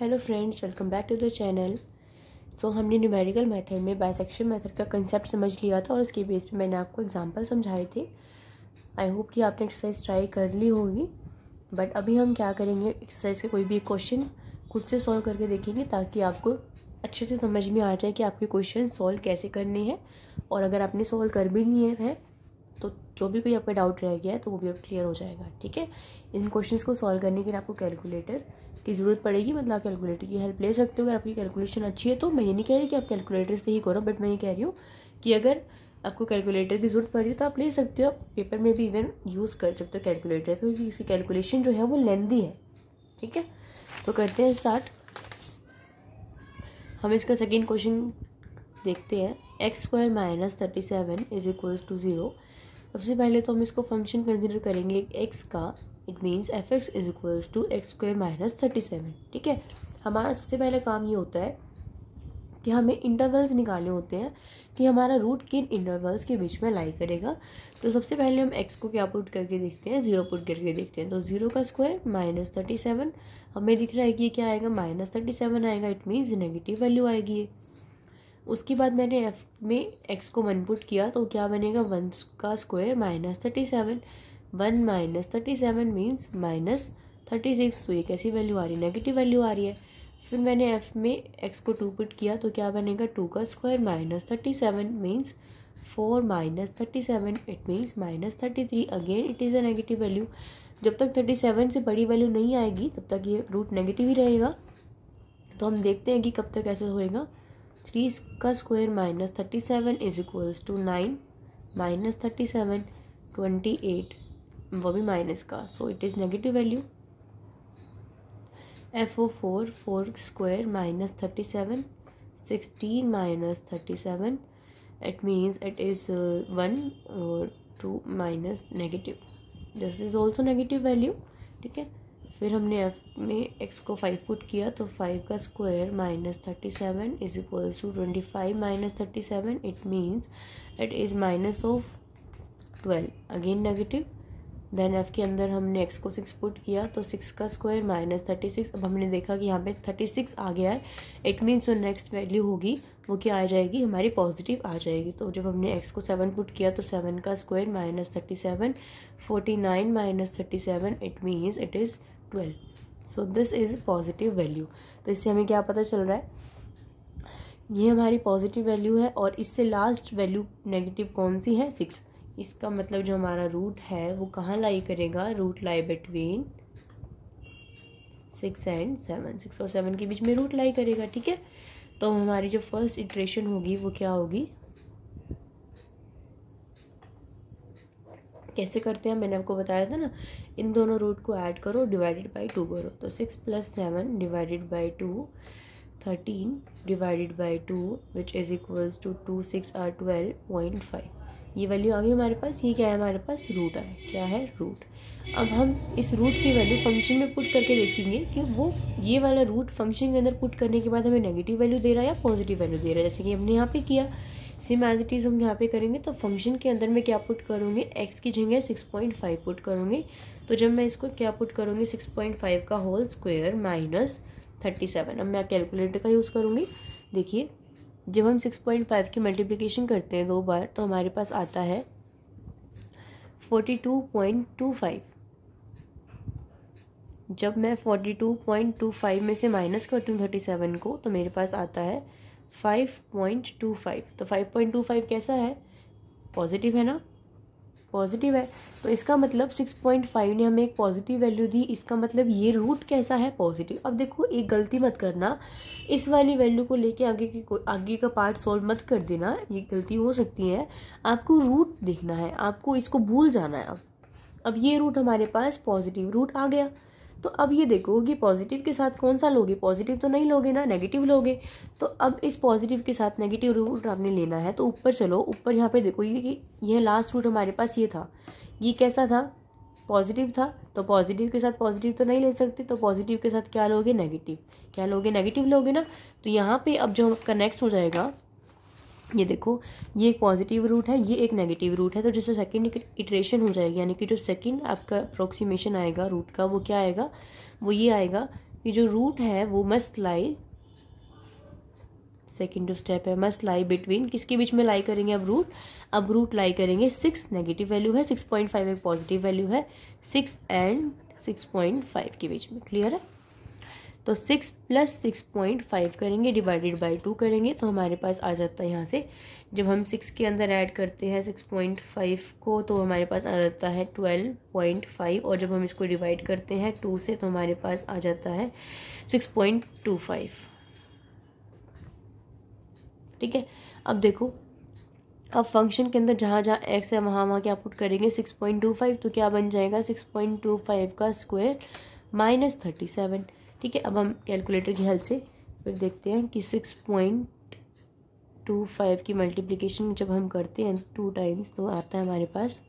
hello friends welcome back to the channel so हमने numerical method में bisection method का concept समझ लिया था और उसके बेस पे मैंने आपको एग्जांपल समझाए थे आई होप कि आपने एक्सरसाइज ट्राई कर ली होगी बट अभी हम क्या करेंगे एक्सरसाइज का कोई भी क्वेश्चन खुद से सॉल्व करके देखेंगे ताकि आपको अच्छे से समझ में आ जाए कि आपके क्वेश्चन सॉल्व कैसे करने हैं और अगर आपने सॉल्व कर भी नहीं है तो जो भी कोई आपका डाउट रह गया है तो वो भी अब क्लियर हो जाएगा ठीक है इन क्वेश्चंस को सॉल्व करने के लिए आपको कैलकुलेटर की ज़रूरत पड़ेगी मतलब आप कैलकुलेटर की हेल्प ले सकते हो अगर आपकी कैलकुलेशन अच्छी है तो मैं ये नहीं कह रही कि आप कैलकुलेटर से ही करो बट मैं ये कह रही हूँ कि अगर आपको कैलकुलेटर की ज़रूरत पड़ रही तो आप ले सकते हो आप पेपर में भी इवन यूज़ कर सकते हो कैलकुलेटर क्योंकि इसकी कैलकुलेशन जो है वो लेंदी है ठीक है तो करते हैं स्टार्ट हम इसका सेकेंड क्वेश्चन देखते हैं x square minus thirty seven is equals to zero सबसे पहले तो हम इसको फंक्शन कंसिडर करेंगे एक्स का it means f x is equals to x square minus thirty seven ठीक है हमारा सबसे पहले काम ये होता है कि हमें इंटरवल्स निकालने होते हैं कि हमारा रूट किन इंटरवल्स के बीच में लाई करेगा तो सबसे पहले हम एक्स को क्या पुट करके देखते हैं ज़ीरो पुट करके देखते हैं तो ज़ीरो का स्क्वायर माइनस थर्टी सेवन हमें दिख रहा है कि क्या आएगा माइनस थर्टी सेवन आएगा इट मीन्स नेगेटिव वैल्यू आएगी ये उसके बाद मैंने एफ में एक्स को वन पुट किया तो क्या बनेगा वन का square minus thirty seven one minus thirty seven means minus thirty six तो ये कैसी वैल्यू आ रही है नेगेटिव वैल्यू आ रही है फिर मैंने एफ में एक्स को टू पुट किया तो क्या बनेगा टू का square minus thirty seven means four minus thirty seven it means minus thirty three again it is a negative value जब तक थर्टी सेवन से बड़ी वैल्यू नहीं आएगी तब तक ये रूट नेगेटिव ही रहेगा तो हम देखते हैं कि कब तक ऐसा होएगा थ्री का square minus thirty seven is equals to nine minus thirty seven twenty eight वो भी माइनस का so it is negative value f of four four square minus thirty seven sixteen minus thirty seven it means it is one two minus negative this is also negative value ठीक है फिर हमने F में x को five put किया तो five का square minus thirty seven is equals to twenty five minus thirty seven it means it is minus of twelve again negative then f के अंदर हमने एक्स को सिक्स पुट किया तो सिक्स का स्क्वायर माइनस थर्टी सिक्स अब हमने देखा कि यहाँ पे थर्टी सिक्स आ गया है इट मीन्स जो नेक्स्ट वैल्यू होगी वो क्या आ जाएगी हमारी पॉजिटिव आ जाएगी तो जब हमने एक्स को सेवन पुट किया तो सेवन का square minus thirty seven forty nine minus thirty seven it means it is twelve so this is positive value तो इससे हमें क्या पता चल रहा है ये हमारी पॉजिटिव वैल्यू है और इससे लास्ट वैल्यू नेगेटिव कौन सी है सिक्स इसका मतलब जो हमारा रूट है वो कहाँ लाई करेगा root lie between six and seven six और सेवन के बीच में रूट लाई करेगा ठीक है तो हमारी जो फर्स्ट इटरेशन होगी वो क्या होगी कैसे करते हैं मैंने आपको बताया था ना इन दोनों रूट को ऐड करो डिवाइडेड बाई टू करो तो six plus seven divided by two thirteen divided by two which is equals to two six are twelve point five ये वैल्यू आ गई हमारे पास ये क्या है हमारे पास रूट आ क्या है रूट अब हम इस रूट की वैल्यू फंक्शन में पुट करके देखेंगे कि वो ये वाला रूट फंक्शन के अंदर पुट करने के बाद हमें नेगेटिव वैल्यू दे रहा है या पॉजिटिव वैल्यू दे रहा है जैसे कि हमने यहाँ पे किया सिम एज इट इज़ हम यहाँ पे करेंगे तो फंक्शन के अंदर मैं क्या पुट करूँगी एक्स की जगह सिक्स पॉइंट फाइव पुट करूँगी तो जब मैं इसको क्या पुट करूँगी सिक्स पॉइंट फाइव का whole square minus thirty seven अब मैं कैलकुलेटर का यूज़ करूँगी देखिए जब हम सिक्स पॉइंट फाइव की मल्टीप्लीकेशन करते हैं दो बार तो हमारे पास आता है forty two point two five जब मैं forty two point two five में से माइनस करती हूँ थर्टी सेवन को तो मेरे पास आता है फाइव पॉइंट टू फाइव तो फाइव पॉइंट टू फाइव कैसा है पॉजिटिव है ना पॉजिटिव है तो इसका मतलब सिक्स पॉइंट फाइव ने हमें एक पॉजिटिव वैल्यू दी इसका मतलब ये रूट कैसा है पॉजिटिव अब देखो एक गलती मत करना इस वाली वैल्यू को लेके आगे की आगे का पार्ट सॉल्व मत कर देना ये गलती हो सकती है आपको रूट देखना है आपको इसको भूल जाना है अब अब ये रूट हमारे पास पॉजिटिव रूट आ गया तो अब ये देखो कि पॉजिटिव के साथ कौन सा लोगे पॉजिटिव तो नहीं लोगे ना नेगेटिव लोगे तो अब इस पॉजिटिव के साथ नेगेटिव रूट आपने लेना है तो ऊपर चलो ऊपर यहाँ पे देखो ये कि यह लास्ट रूट हमारे पास ये था ये कैसा था पॉजिटिव था तो पॉजिटिव के साथ पॉजिटिव तो नहीं ले सकते तो पॉजिटिव के साथ क्या लोगे नेगेटिव क्या लोगे नेगेटिव लोगे ना तो यहाँ पे अब जो आपका नेक्स्ट हो जाएगा ये देखो ये एक पॉजिटिव रूट है ये एक नेगेटिव रूट है तो जिससे सेकंड इटरेशन हो जाएगी यानी कि जो सेकंड आपका अप्रोक्सीमेशन आएगा रूट का वो क्या आएगा वो ये आएगा कि जो रूट है वो मस्ट लाई सेकेंड जो स्टेप है मस्ट लाई बिटवीन किसके बीच में लाई करेंगे अब रूट अब रूट लाई करेंगे सिक्स नेगेटिव वैल्यू है सिक्स पॉइंट फाइव एक पॉजिटिव वैल्यू है six and six point five के बीच में क्लियर है तो six plus six point five करेंगे डिवाइडेड बाई टू करेंगे तो हमारे पास आ जाता है यहाँ से जब हम सिक्स के अंदर ऐड करते हैं सिक्स पॉइंट फाइव को तो हमारे पास आ जाता है ट्वेल्व पॉइंट फाइव और जब हम इसको डिवाइड करते हैं टू से तो हमारे पास आ जाता है सिक्स पॉइंट टू फाइव ठीक है अब देखो अब फंक्शन के अंदर जहाँ जहाँ एक्स है वहाँ वहाँ क्या पुट करेंगे सिक्स पॉइंट टू फाइव तो क्या बन जाएगा सिक्स पॉइंट टू फाइव का स्क्वायर माइनस थर्टी सेवन ठीक है अब हम कैलकुलेटर की हेल्प से फिर देखते हैं कि सिक्स पॉइंट टू फाइव की मल्टीप्लिकेशन जब हम करते हैं टू टाइम्स तो आता है हमारे पास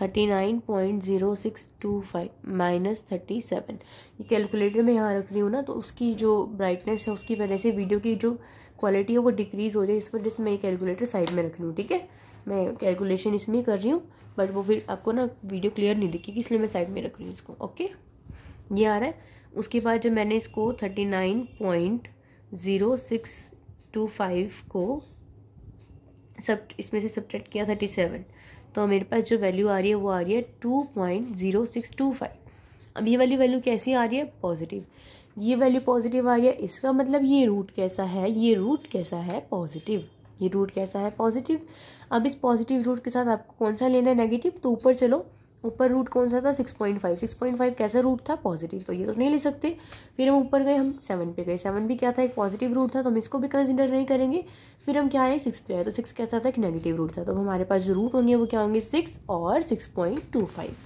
thirty nine point zero six two five minus thirty seven ये कैलकुलेटर में यहाँ रख रही हूँ ना तो उसकी जो ब्राइटनेस है उसकी वजह से वीडियो की जो क्वालिटी है वो डिक्रीज़ हो जाए इस वजह से मैं ये कैलकुलेटर साइड में रख रही हूँ ठीक है मैं कैलकुलेशन इसमें कर रही हूँ बट वो फिर आपको ना वीडियो क्लियर नहीं दिखेगी इसलिए मैं साइड में रख रही हूँ इसको ओके ये आ रहा है उसके बाद जब मैंने इसको thirty nine point zero six two five को सब इसमें से सब्ट्रैक्ट किया थर्टी सेवन तो मेरे पास जो वैल्यू आ रही है वो आ रही है two point zero six two five अब ये वाली वैल्यू कैसी आ रही है पॉजिटिव ये वैल्यू पॉजिटिव आ रही है इसका मतलब ये रूट कैसा है ये रूट कैसा है पॉजिटिव ये रूट कैसा है पॉजिटिव अब इस पॉजिटिव रूट के साथ आपको कौन सा लेना है नेगेटिव तो ऊपर चलो ऊपर रूट कौन सा था six point five six point five कैसा रूट था पॉजिटिव तो ये तो नहीं ले सकते फिर हम ऊपर गए हम सेवन पे गए सेवन भी क्या था एक पॉजिटिव रूट था तो हम इसको भी कंसिडर नहीं करेंगे फिर हम क्या आए सिक्स पे आए तो सिक्स कैसा था एक नेगेटिव रूट था तो हमारे पास जो रूट होंगे वो क्या होंगे सिक्स और सिक्स पॉइंट टू फाइव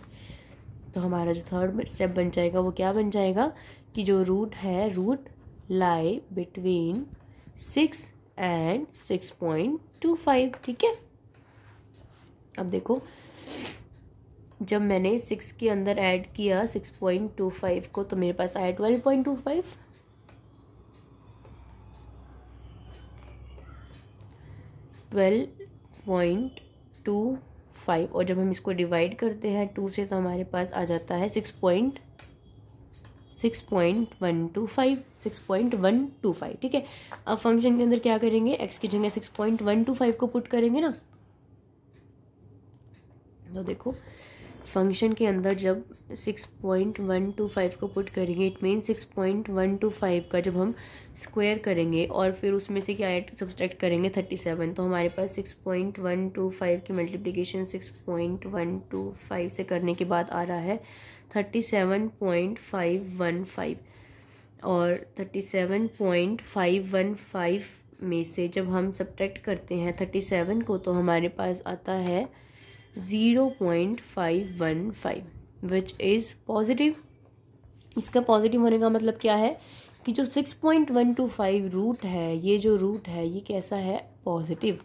तो हमारा जो थर्ड स्टेप बन जाएगा वो क्या बन जाएगा कि जो रूट है root lie between six and six point two five ठीक है अब देखो जब मैंने सिक्स के अंदर ऐड किया सिक्स पॉइंट टू फाइव को तो मेरे पास आया twelve point two five twelve point two five और जब हम इसको डिवाइड करते हैं टू से तो हमारे पास आ जाता है six point six point one two five six point one two five ठीक है अब फंक्शन के अंदर क्या करेंगे एक्स की जगह six point one two five को पुट करेंगे ना तो देखो फंक्शन के अंदर जब six point one two five को पुट करेंगे it mean six point one two five का जब हम स्क्वायर करेंगे और फिर उसमें से क्या एड सब्सट्रैक्ट करेंगे थर्टी सेवन तो हमारे पास six point one two five की multiplication six point one two five से करने के बाद आ रहा है thirty seven point five one five और thirty seven point five one five में से जब हम सब्ट्रैक्ट करते हैं थर्टी सेवन को तो हमारे पास आता है zero point five one five which is positive इसका पॉजिटिव होने का मतलब क्या है कि जो six point one two five root है ये जो रूट है ये कैसा है पॉजिटिव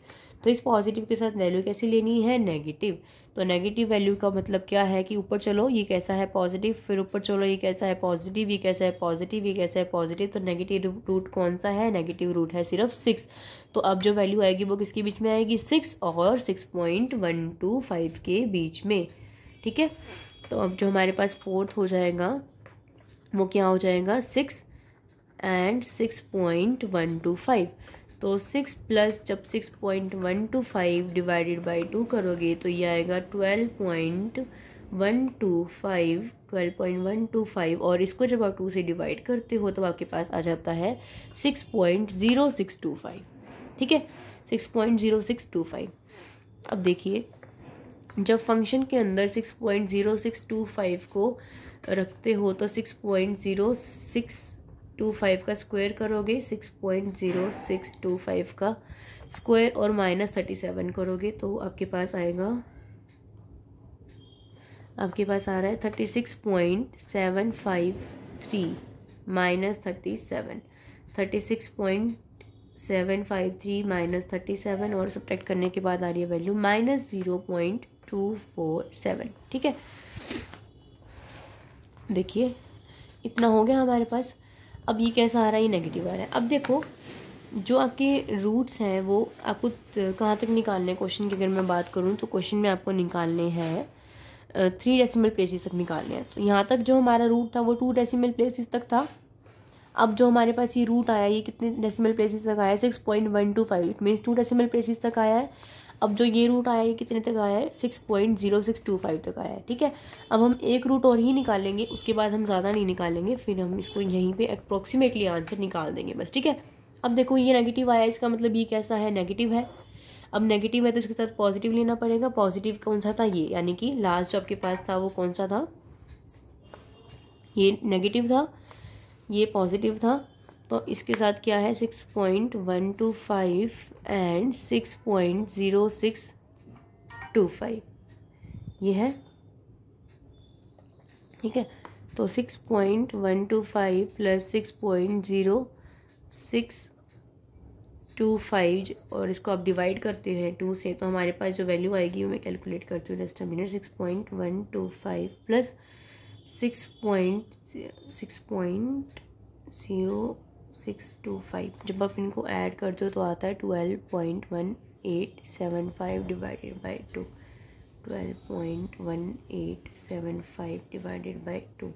तो इस पॉजिटिव के साथ वैल्यू कैसी लेनी है नेगेटिव तो नेगेटिव वैल्यू का मतलब क्या है कि ऊपर चलो ये कैसा है पॉजिटिव फिर ऊपर चलो ये कैसा है पॉजिटिव ये कैसा है पॉजिटिव ये कैसा है पॉजिटिव तो नेगेटिव रूट कौन सा है नेगेटिव रूट है सिर्फ सिक्स तो अब जो वैल्यू आएगी वो किसके बीच में आएगी सिक्स और six point one two five के बीच में ठीक है तो अब जो हमारे पास फोर्थ हो जाएगा वो क्या हो जाएगा six and six point one two five तो सिक्स प्लस जब six point one two five divided by two करोगे तो ये आएगा twelve point one two five twelve point one two five और इसको जब आप टू से डिवाइड करते हो तो आपके पास आ जाता है six point zero six two five ठीक है six point zero six two five अब देखिए जब फंक्शन के अंदर six point zero six two five को रखते हो तो six point zero six two five का स्क्वायर करोगे six point zero six two five का स्क्वायर और माइनस थर्टी सेवन करोगे तो आपके पास आएगा आपके पास आ रहा है thirty six point seven five three minus thirty seven thirty six point seven five three minus thirty seven और सब्ट्रैक्ट करने के बाद आ रही है value minus zero point two four seven ठीक है देखिए इतना हो गया हमारे पास अब ये कैसा आ रहा है ये नेगेटिव आ रहा है अब देखो जो आपके रूट्स हैं वो आपको कहाँ तक निकालने हैं क्वेश्चन की अगर मैं बात करूँ तो क्वेश्चन में आपको निकालने हैं थ्री डेसिमल प्लेसेस तक निकालने हैं तो यहाँ तक जो हमारा रूट था वो टू डेसिमल प्लेसेस तक था अब जो हमारे पास ये रूट आया ये कितने डेसिमल प्लेसेस तक आया six point one two five it means two decimal places तक आया है अब जो ये रूट आया है कितने तक आया है six point zero six two five तक आया है ठीक है अब हम एक रूट और ही निकालेंगे उसके बाद हम ज़्यादा नहीं निकालेंगे फिर हम इसको यहीं पर अप्रोक्सीमेटली आंसर निकाल देंगे बस ठीक है अब देखो ये नेगेटिव आया इसका मतलब ये कैसा है नेगेटिव है अब नेगेटिव है तो इसके साथ पॉजिटिव लेना पड़ेगा पॉजिटिव कौन सा था ये यानी कि लास्ट जो आपके पास था वो कौन सा था ये नेगेटिव था ये पॉजिटिव था तो इसके साथ क्या है six point one two five and six point zero six two five ये है ठीक है तो six point one two five plus six point zero six two five और इसको आप डिवाइड करते हैं टू से तो हमारे पास जो वैल्यू आएगी वो मैं कैलकुलेट करती हूँ just minute six point one two five plus six point six point zero six two five जब आप इनको ऐड करते हो तो आता है twelve point one eight seven five divided by two twelve point one eight seven five divided by two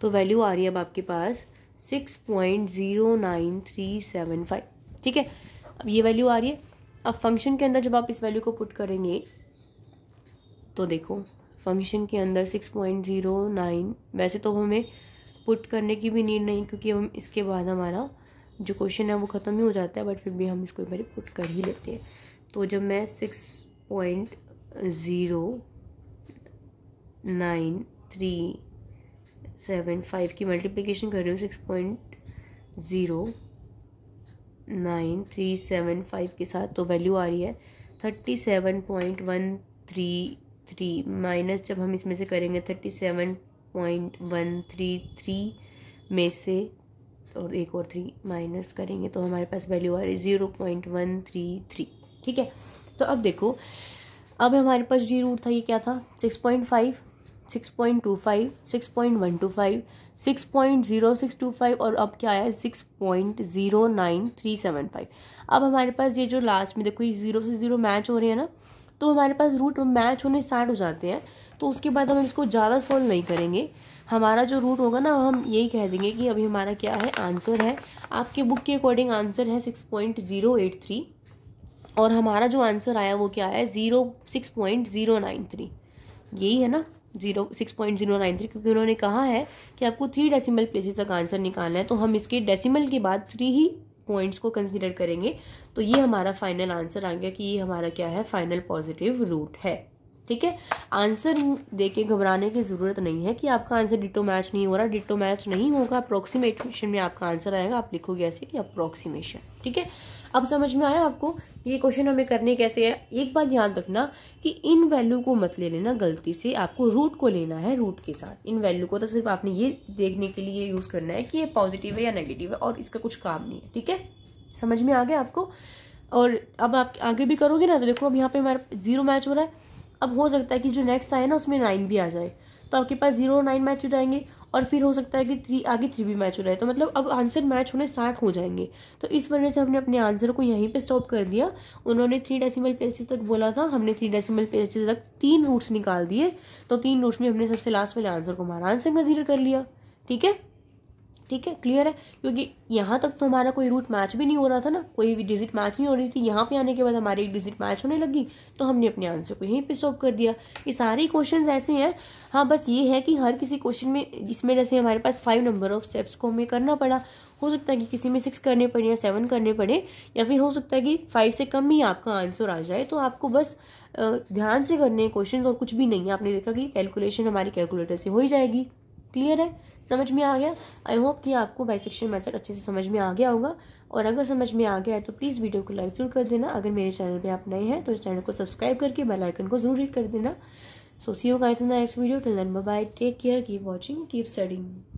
तो value आ रही है अब आपके पास six point zero nine three seven five ठीक है अब ये वैल्यू आ रही है अब फंक्शन के अंदर जब आप इस वैल्यू को पुट करेंगे तो देखो फंक्शन के अंदर सिक्स पॉइंट ज़ीरो नाइन वैसे तो हमें पुट करने की भी नीड नहीं क्योंकि हम इसके बाद हमारा जो क्वेश्चन है वो ख़त्म ही हो जाता है बट फिर भी हम इसको एक बार पुट कर ही लेते हैं तो जब मैं six point zero nine three seven five की मल्टीप्लिकेशन कर रही हूँ six point zero nine three seven five के साथ तो वैल्यू आ रही है thirty seven point one three three minus जब हम इसमें से करेंगे thirty seven point one three three में से और एक और थ्री माइनस करेंगे तो हमारे पास वैल्यू आ रही है zero point one three three ठीक है तो अब देखो अब हमारे पास जी रूट था ये क्या था six point five six point two five six point one two five six point zero six two five और अब क्या आया six point zero nine three seven five अब हमारे पास ये जो लास्ट में देखो ये ज़ीरो से ज़ीरो मैच हो रहे हैं ना तो हमारे पास रूट मैच होने स्टार्ट हो जाते हैं तो उसके बाद हम इसको ज़्यादा सॉल्व नहीं करेंगे हमारा जो रूट होगा ना हम यही कह देंगे कि अभी हमारा क्या है आंसर है आपके बुक के अकॉर्डिंग आंसर है six point zero eight three और हमारा जो आंसर आया वो क्या है zero six point zero nine three यही है ना zero six point zero nine three क्योंकि उन्होंने कहा है कि आपको थ्री डेसिमल प्लेसेस तक आंसर निकालना है तो हम इसके डेसिमल के बाद थ्री ही पॉइंट्स को कंसिडर करेंगे तो ये हमारा फाइनल आंसर आ गया कि ये हमारा क्या है फाइनल पॉजिटिव रूट है ठीक है आंसर देके घबराने की ज़रूरत नहीं है कि आपका आंसर डिटो मैच नहीं हो रहा डिटो मैच नहीं होगा अप्रोक्सीमेटेशन में आपका आंसर आएगा आप लिखोगे ऐसे कि अप्रोक्सीमेशन ठीक है अब समझ में आया आपको ये क्वेश्चन हमें करने कैसे है एक बात याद रखना कि इन वैल्यू को मत ले लेना गलती से आपको रूट को लेना है रूट के साथ इन वैल्यू को तो सिर्फ आपने ये देखने के लिए यूज़ करना है कि ये पॉजिटिव है या नेगेटिव है और इसका कुछ काम नहीं है ठीक है समझ में आ गया आपको और अब आप आगे भी करोगे ना तो देखो अब यहाँ पे हमारा जीरो मैच हो रहा है अब हो सकता है कि जो नेक्स्ट आए ना उसमें नाइन भी आ जाए तो आपके पास जीरो और नाइन मैच हो जाएंगे और फिर हो सकता है कि थ्री आगे थ्री भी मैच हो जाए तो मतलब अब आंसर मैच होने स्टार्ट हो जाएंगे तो इस वजह से हमने अपने आंसर को यहीं पे स्टॉप कर दिया उन्होंने थ्री डेसिमल प्लेसेस तक बोला था हमने थ्री डेसिमल प्लेसेस तक तीन रूट्स निकाल दिए तो तीन रूट्स में हमने सबसे लास्ट वाले आंसर को हमारा आंसर का कर लिया ठीक है ठीक है क्लियर है क्योंकि यहाँ तक तो हमारा कोई रूट मैच भी नहीं हो रहा था ना कोई भी डिजिट मैच नहीं हो रही थी यहाँ पे आने के बाद हमारी एक डिजिट मैच होने लगी तो हमने अपने आंसर को यहीं पे सॉल्व कर दिया ये सारे क्वेश्चन ऐसे हैं हाँ बस ये है कि हर किसी क्वेश्चन में इसमें जैसे हमारे पास फाइव नंबर ऑफ स्टेप्स को हमें करना पड़ा हो सकता है कि किसी में सिक्स करने पड़े या सेवन करने पड़े या फिर हो सकता है कि फाइव से कम ही आपका आंसर आ जाए तो आपको बस ध्यान से करने क्वेश्चन और कुछ भी नहीं है आपने देखा कि कैलकुलेशन हमारी कैलकुलेटर से हो ही जाएगी क्लियर है समझ में आ गया आई होप कि आपको बाइसेक्शन मेथड अच्छे से समझ में आ गया होगा और अगर समझ में आ गया है तो प्लीज़ वीडियो को लाइक ज़रूर कर देना अगर मेरे चैनल पे आप नए हैं तो चैनल को सब्सक्राइब करके बेल आइकन को जरूर हिट कर देना so see you guys in the next video till then bye bye take care keep watching keep studying